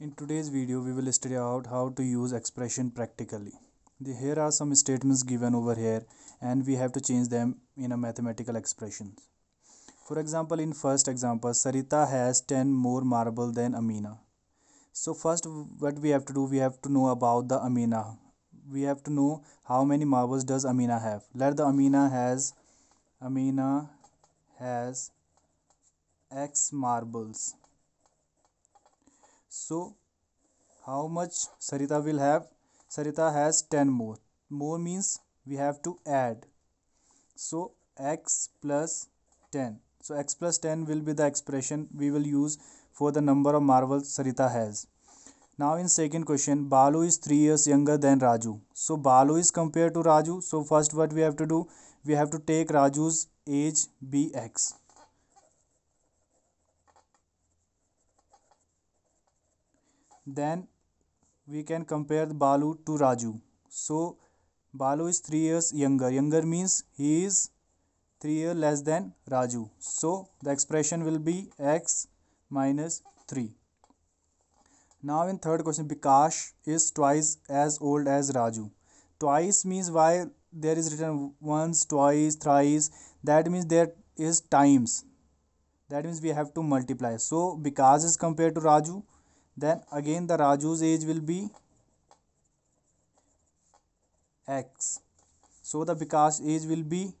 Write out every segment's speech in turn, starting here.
In today's video, we will study out how to use expression practically. The, here are some statements given over here and we have to change them in a mathematical expression. For example, in first example, Sarita has 10 more marble than Amina. So first what we have to do, we have to know about the Amina. We have to know how many marbles does Amina have. Let the Amina has, Amina has x marbles So how much Sarita will have? Sarita has 10 more. More means we have to add. So x plus 10. So x plus 10 will be the expression we will use for the number of marbles Sarita has. Now in second question, Balu is 3 years younger than Raju. So Balu is compared to Raju. So first what we have to do? We have to take Raju's age bx. then we can compare balu to raju so balu is 3 years younger younger means he is 3 years less than raju so the expression will be x minus 3 now in third question bikash is twice as old as raju twice means why there is written once twice thrice that means there is times that means we have to multiply so because is compared to raju then again the Raju's age will be x so the Vikas age will be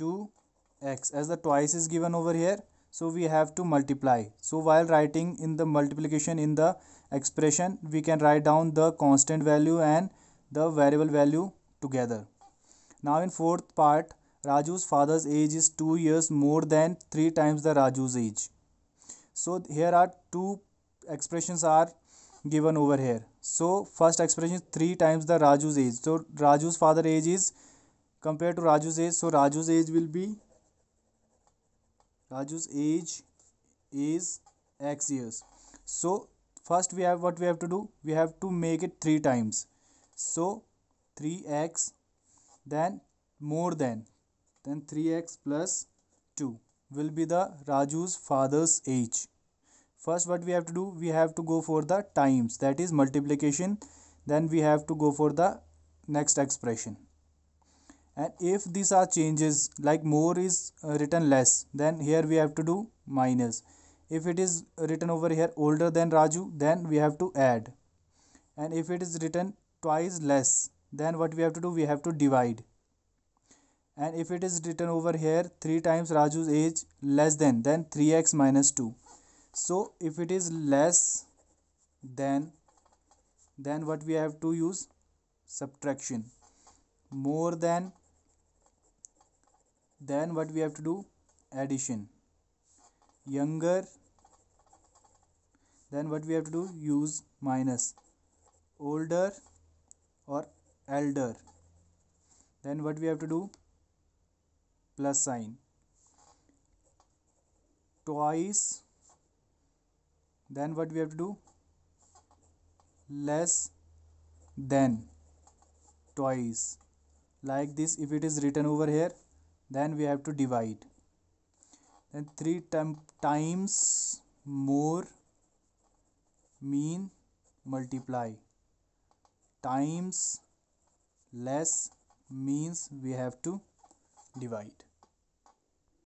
2x as the twice is given over here so we have to multiply so while writing in the multiplication in the expression we can write down the constant value and the variable value together now in fourth part Raju's father's age is 2 years more than 3 times the Raju's age so here are two expressions are given over here so first expression three times the raju's age so raju's father age is compared to raju's age so raju's age will be raju's age is x years so first we have what we have to do we have to make it three times so 3x then more than then 3x plus 2 will be the raju's father's age first what we have to do we have to go for the times that is multiplication then we have to go for the next expression and if these are changes like more is uh, written less then here we have to do minus if it is written over here older than Raju then we have to add and if it is written twice less then what we have to do we have to divide and if it is written over here 3 times Raju's age less than then 3x minus 2 so if it is less than then what we have to use subtraction more than then what we have to do addition younger then what we have to do use minus older or elder then what we have to do plus sign twice then what we have to do less than twice like this if it is written over here then we have to divide then 3 times more mean multiply times less means we have to divide